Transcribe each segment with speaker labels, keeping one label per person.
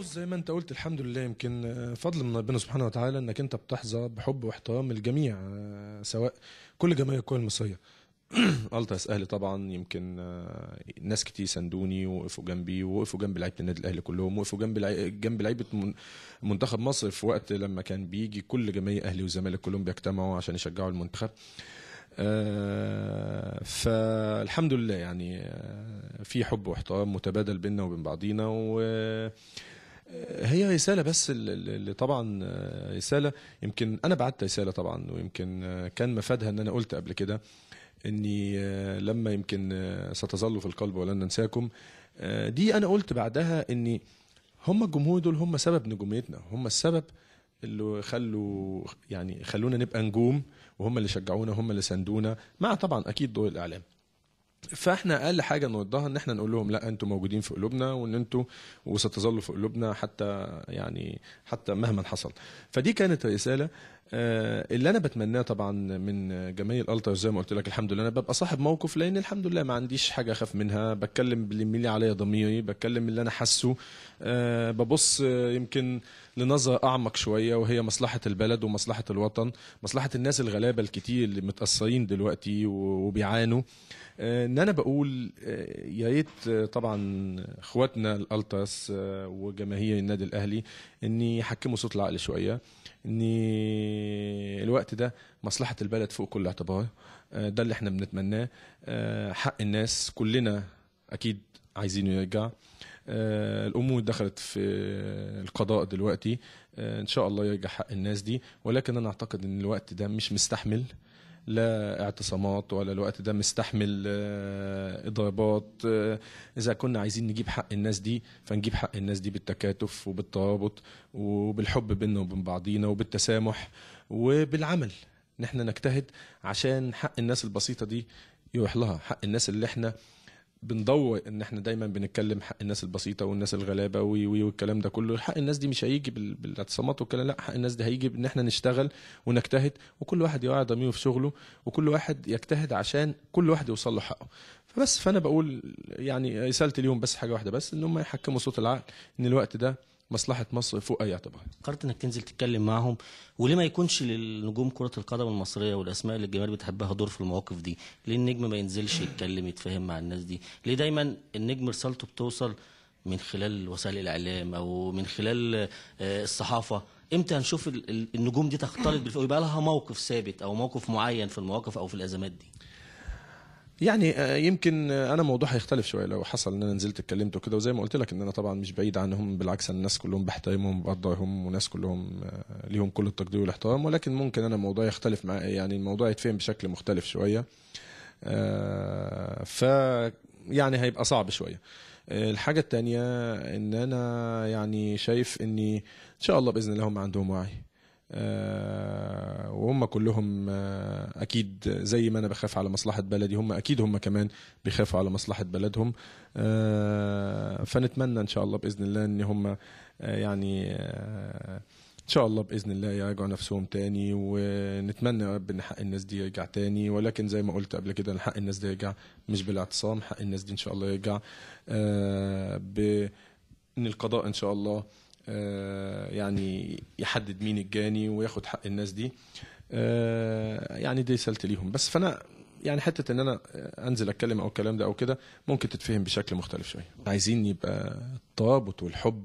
Speaker 1: بص زي ما انت قلت الحمد لله يمكن آه، فضل من ربنا سبحانه وتعالى انك انت بتحظى بحب واحترام الجميع آه، سواء كل جماهير الكره المصريه التاس اهلي طبعا يمكن آه، ناس كتير ساندوني ووقفوا جنبي ووقفوا جنب لعيبه النادي الاهلي كلهم ووقفوا جنب جنب لعيبه منتخب مصر في وقت لما كان بيجي كل جماهير اهلي وزمالك كلهم بيجتمعوا عشان يشجعوا المنتخب فالحمد لله يعني في حب واحترام متبادل بيننا وبين بعضينا و هي رساله بس اللي طبعا آه، رساله يمكن انا بعت رساله طبعا ويمكن آه، كان مفادها ان انا قلت قبل كده اني آه، لما يمكن ستظل في القلب ولن ننساكم دي انا قلت بعدها اني هم الجمهور دول هم سبب نجوميتنا هم السبب اللي خلوا يعني خلونا نبقى نجوم وهم اللي شجعونا هم اللي ساندونا مع طبعا اكيد دور الاعلام فاحنا اقل حاجه نردها ان احنا نقول لهم لا انتم موجودين في قلوبنا وان انتم وستظلوا في قلوبنا حتى يعني حتى مهما حصل فدي كانت رساله آه، اللي انا بتمناه طبعا من جماهير الالتر زي ما قلت لك الحمد لله انا ببقى صاحب موقف لان الحمد لله ما عنديش حاجه اخاف منها بتكلم باللي عليا ضميري بتكلم اللي انا حاسه آه، ببص آه، يمكن لنظره اعمق شويه وهي مصلحه البلد ومصلحه الوطن مصلحه الناس الغلابه الكتير اللي متاثرين دلوقتي وبيعانوا ان انا بقول يا ريت طبعا اخواتنا الالتاس وجماهير النادي الاهلي ان يحكموا صوت العقل شويه ان الوقت ده مصلحه البلد فوق كل اعتبار آه، ده اللي احنا بنتمناه آه، حق الناس كلنا اكيد عايزينه يرجع آه، الامور دخلت في القضاء دلوقتي ان شاء الله يرجع حق الناس دي ولكن انا اعتقد ان الوقت ده مش مستحمل لا اعتصامات ولا الوقت ده مستحمل آه، اضرابات آه، اذا كنا عايزين نجيب حق الناس دي فنجيب حق الناس دي بالتكاتف وبالترابط وبالحب بيننا وبين بعضينا وبالتسامح وبالعمل ان احنا نجتهد عشان حق الناس البسيطه دي يروح لها حق الناس اللي احنا بنضوء ان احنا دايما بنتكلم حق الناس البسيطه والناس الغلابه وي وي والكلام ده كله حق الناس دي مش هيجي بالاعتصامات والكلام لا حق الناس دي هيجي بان احنا نشتغل ونجتهد وكل واحد يوعى ضميره في شغله وكل واحد يجتهد عشان كل واحد يوصل له حقه فبس فانا بقول يعني رسالتي اليوم بس حاجه واحده بس ان هم يحكموا صوت العقل ان الوقت ده مصلحه مصر فوق اي اعتبار قررت انك تنزل تتكلم معاهم وليه ما يكونش للنجوم كره القدم المصريه والاسماء اللي الجمال بتحبها دور في المواقف دي ليه النجم ما ينزلش يتكلم يتفاهم مع الناس دي ليه دايما النجم رسالته بتوصل من خلال وسائل الاعلام او من خلال آه، الصحافه امتى هنشوف النجوم دي تختلط يبقى لها موقف ثابت او موقف معين في المواقف او في الازمات دي يعني آه، يمكن آه، انا موضوع هيختلف شويه لو حصل ان انا نزلت اتكلمت وكده وزي ما قلت لك ان انا طبعا مش بعيد عنهم بالعكس الناس كلهم بحترمهم وبقدرهم وناس كلهم آه، ليهم كل التقدير والاحترام ولكن ممكن انا الموضوع يختلف مع يعني الموضوع يتفهم بشكل مختلف شويه ف يعني هيبقى صعب شويه الحاجة الثانية ان انا يعني شايف اني ان شاء الله باذن الله هم عندهم وعي آه، وهم كلهم آه، اكيد زي ما انا بخاف على مصلحه بلدي هم اكيد هم كمان بيخافوا على مصلحه بلدهم آه، فنتمنى ان شاء الله باذن الله ان هم يعني ان شاء الله باذن الله يراجعوا نفسهم تاني ونتمنى يا رب ان حق الناس دي يرجع تاني ولكن زي ما قلت قبل كده ان حق الناس دي يرجع مش بالاعتصام حق الناس دي ان شاء الله يرجع ب ان القضاء ان شاء الله آه، يعني يحدد مين الجاني وياخد حق الناس دي آه، يعني دي سالت ليهم بس فانا يعني حته ان انا انزل اتكلم او الكلام ده او كده ممكن تتفهم بشكل مختلف شويه عايزين يبقى الترابط والحب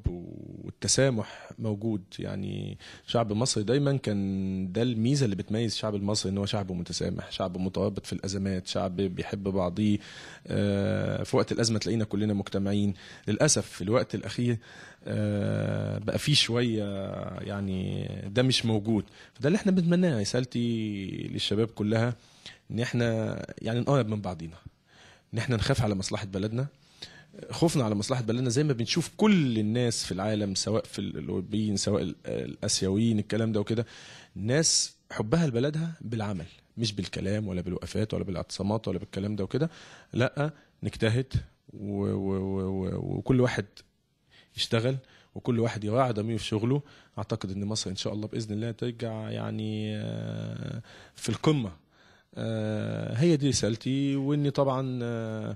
Speaker 1: والتسامح موجود يعني شعب مصر دايما كان ده الميزه اللي بتميز الشعب المصري ان هو شعب متسامح شعب مترابط في الازمات شعب بيحب بعضيه آه، في وقت الازمه تلاقينا كلنا مجتمعين للاسف في الوقت الاخير آه، بقى فيه شويه يعني ده مش موجود فده اللي احنا بنتمناه رسالتي للشباب كلها ان احنا يعني نقرب من بعضينا ان احنا نخاف على مصلحه بلدنا خوفنا على مصلحه بلدنا زي ما بنشوف كل الناس في العالم سواء في الاوروبيين سواء الاسيويين الكلام ده وكده ناس حبها لبلدها بالعمل مش بالكلام ولا بالوقفات ولا بالاعتصامات ولا بالكلام ده وكده لا نجتهد وكل واحد يشتغل وكل واحد يراعي ضميره في شغله اعتقد ان مصر ان شاء الله باذن الله ترجع يعني آه، في القمه آه، هي دي رسالتي واني طبعا آه،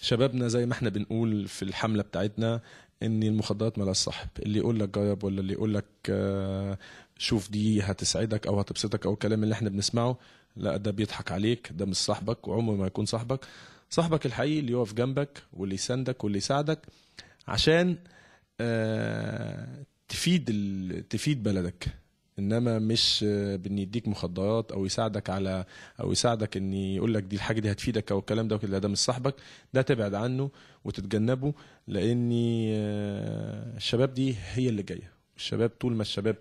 Speaker 1: شبابنا زي ما احنا بنقول في الحمله بتاعتنا ان المخدرات مالهاش صاحب اللي يقول لك جرب ولا اللي يقول لك آه، شوف دي هتسعدك او هتبسطك او الكلام اللي احنا بنسمعه لا ده بيضحك عليك ده مش صاحبك وعمره ما يكون صاحبك صاحبك الحقيقي اللي يقف جنبك واللي يساندك واللي يساعدك عشان تفيد تفيد بلدك انما مش بان يديك مخدرات او يساعدك على او يساعدك ان يقول لك دي الحاجه دي هتفيدك او الكلام ده وكده ده مش صاحبك ده تبعد عنه وتتجنبه لان آه، الشباب دي هي اللي جايه الشباب طول ما الشباب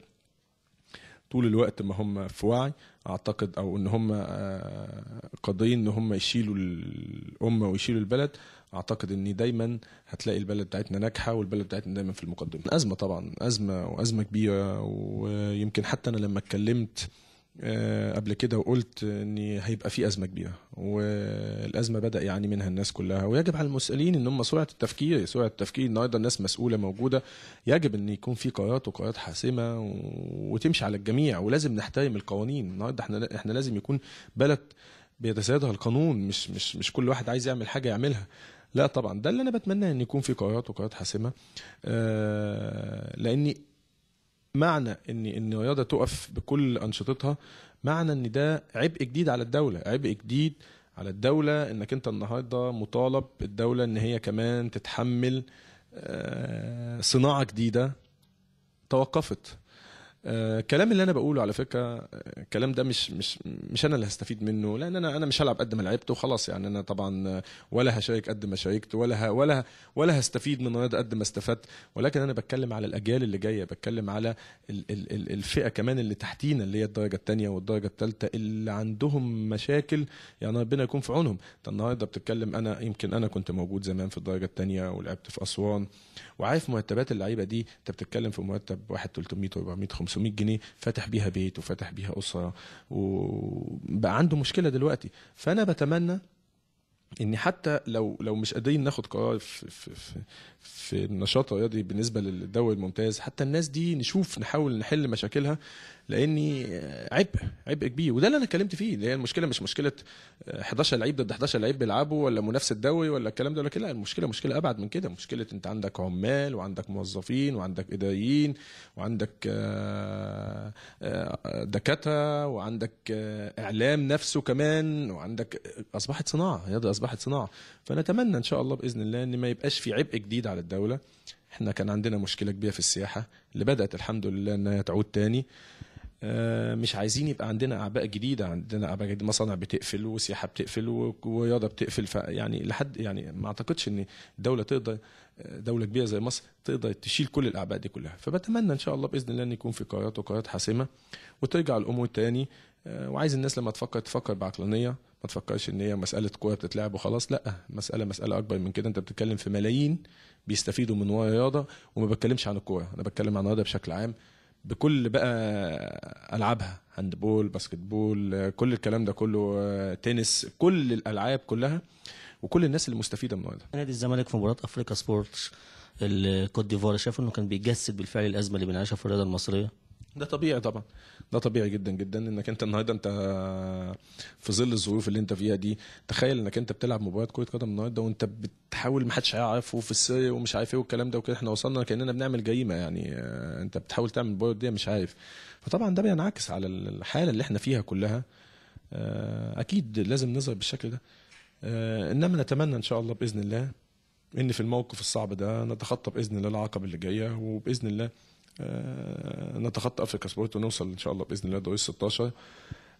Speaker 1: طول الوقت ما هم في وعي اعتقد او ان هم آه، قادرين ان هم يشيلوا الامه ويشيلوا البلد اعتقد ان دايما هتلاقي البلد بتاعتنا ناجحه والبلد بتاعتنا دايما في المقدمه ازمه طبعا ازمه وازمه كبيره ويمكن حتى انا لما اتكلمت آه، قبل كده وقلت ان هيبقى في ازمه كبيره والازمه بدا يعاني منها الناس كلها ويجب على المسؤولين ان هم سرعه التفكير سرعه التفكير النهارده الناس مسؤوله موجوده يجب ان يكون في قرارات وقرارات حاسمه وتمشي على الجميع ولازم نحترم القوانين النهارده احنا احنا لازم يكون بلد بيتسيدها القانون مش مش مش كل واحد عايز يعمل حاجه يعملها لا طبعا ده اللي انا بتمنى ان يكون في قرارات وقرارات حاسمه آه، لاني معنى ان ان الرياضه تقف بكل انشطتها معنى ان ده عبء جديد على الدوله عبء جديد على الدوله انك انت النهارده مطالب الدوله ان هي كمان تتحمل آه، صناعه جديده توقفت الكلام آه، اللي انا بقوله على فكره الكلام آه، ده مش مش مش انا اللي هستفيد منه لان انا انا مش هلعب قد ما لعبت وخلاص يعني انا طبعا آه، ولا هشارك قد ما شاركت ولا ها ولا ها ولا هستفيد من الرياضه قد ما استفدت ولكن انا بتكلم على الاجيال اللي جايه بتكلم على ال ال ال الفئه كمان اللي تحتينا اللي هي الدرجه الثانيه والدرجه الثالثه اللي عندهم مشاكل يعني ربنا يكون في عونهم النهارده بتتكلم انا يمكن انا كنت موجود زمان في الدرجه الثانيه ولعبت في اسوان وعارف مرتبات اللعيبه دي انت بتتكلم في مرتب واحد 300 400 500 500 جنيه فتح بيها بيت وفتح بيها اسره وبقى عنده مشكله دلوقتي فانا بتمنى ان حتى لو لو مش قادرين ناخد قرار في, في, في, في النشاط الرياضي بالنسبه للدوري الممتاز حتى الناس دي نشوف نحاول نحل مشاكلها لاني عبء عبء كبير وده اللي انا اتكلمت فيه اللي هي المشكله مش مشكله 11 لعيب ضد 11 لعيب بيلعبوا ولا منافسه دوري ولا الكلام ده ولا كده المشكله مشكله ابعد من كده مشكله انت عندك عمال وعندك موظفين وعندك اداريين وعندك آه، آه، دكاتره وعندك آه، اعلام نفسه كمان وعندك اصبحت صناعه اصبحت صناعه فنتمنى ان شاء الله باذن الله ان ما يبقاش في عبء جديد على الدوله احنا كان عندنا مشكله كبيره في السياحه اللي بدات الحمد لله انها تعود تاني آه، مش عايزين يبقى عندنا اعباء جديده عندنا اعباء جديده مصانع بتقفل وسياحه بتقفل ورياضه بتقفل فيعني لحد يعني ما اعتقدش ان الدوله تقدر آه، دوله كبيره زي مصر تقدر تشيل كل الاعباء دي كلها فبتمنى ان شاء الله باذن الله ان يكون في قرارات وقرارات حاسمه وترجع الامور تاني آه، وعايز الناس لما تفكر تفكر بعقلانيه ما تفكرش ان هي مساله كوره بتتلعب وخلاص لا مساله مساله اكبر من كده انت بتتكلم في ملايين بيستفيدوا من ورا الرياضه وما بتكلمش عن الكوره انا بتكلم عن الرياضه بشكل عام بكل بقى العابها هاندبول باسكتبول كل الكلام ده كله تنس كل الالعاب كلها وكل الناس اللي مستفيده من ده نادي الزمالك في مباراه افريكا سبورتس الكوت ديفوار شاف انه كان بيجسد بالفعل الازمه اللي بنعيشها في الرياضه المصريه ده طبيعي طبعا ده طبيعي جدا جدا انك انت النهارده انت في ظل الظروف اللي انت فيها دي تخيل انك انت بتلعب مباراه كره قدم النهارده وانت بتحاول ما حدش هيعرف وفي السر ومش عارف ايه والكلام ده وكده احنا وصلنا كاننا بنعمل جريمه يعني آه، انت بتحاول تعمل مباراه دي مش عارف فطبعا ده بينعكس على الحاله اللي احنا فيها كلها آه، اكيد لازم نظهر بالشكل ده آه، انما نتمنى ان شاء الله باذن الله ان في الموقف الصعب ده نتخطى باذن الله العقبه اللي جايه وباذن الله آه، نتخطى افريكا سبورت ونوصل ان شاء الله باذن الله دور 16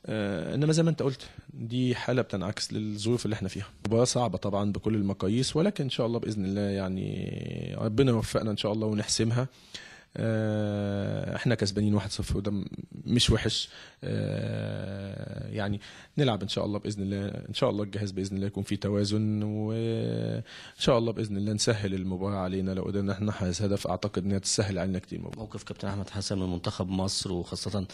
Speaker 1: آه، انما زي ما انت قلت دي حاله بتنعكس للظروف اللي احنا فيها مباراه صعبه طبعا بكل المقاييس ولكن ان شاء الله باذن الله يعني ربنا يوفقنا ان شاء الله ونحسمها آه، احنا كسبانين 1-0 وده مش وحش آه، يعني نلعب ان شاء الله باذن الله ان شاء الله الجهاز باذن الله يكون فيه توازن وان شاء الله باذن الله نسهل المباراه علينا لو قدرنا احنا نحرز هدف اعتقد انها تسهل علينا كتير موقف كابتن احمد حسن من منتخب مصر وخاصه